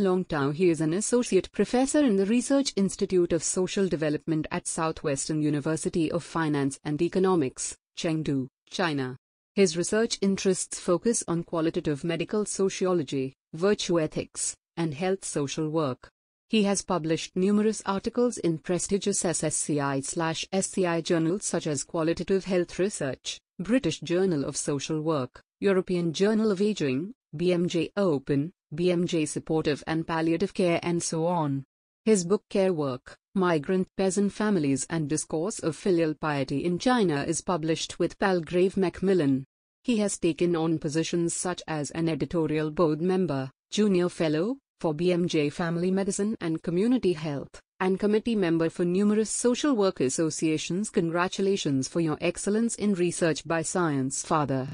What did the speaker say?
Long Tao. He is an associate professor in the Research Institute of Social Development at Southwestern University of Finance and Economics, Chengdu, China. His research interests focus on qualitative medical sociology, virtue ethics, and health social work. He has published numerous articles in prestigious SSCI/SCI journals such as Qualitative Health Research, British Journal of Social Work, European Journal of Aging, BMJ Open, BMJ supportive and palliative care and so on. His book Care Work, Migrant Peasant Families and Discourse of Filial Piety in China is published with Palgrave Macmillan. He has taken on positions such as an editorial board member, junior fellow, for BMJ Family Medicine and Community Health, and committee member for numerous social work associations. Congratulations for your excellence in research by Science Father.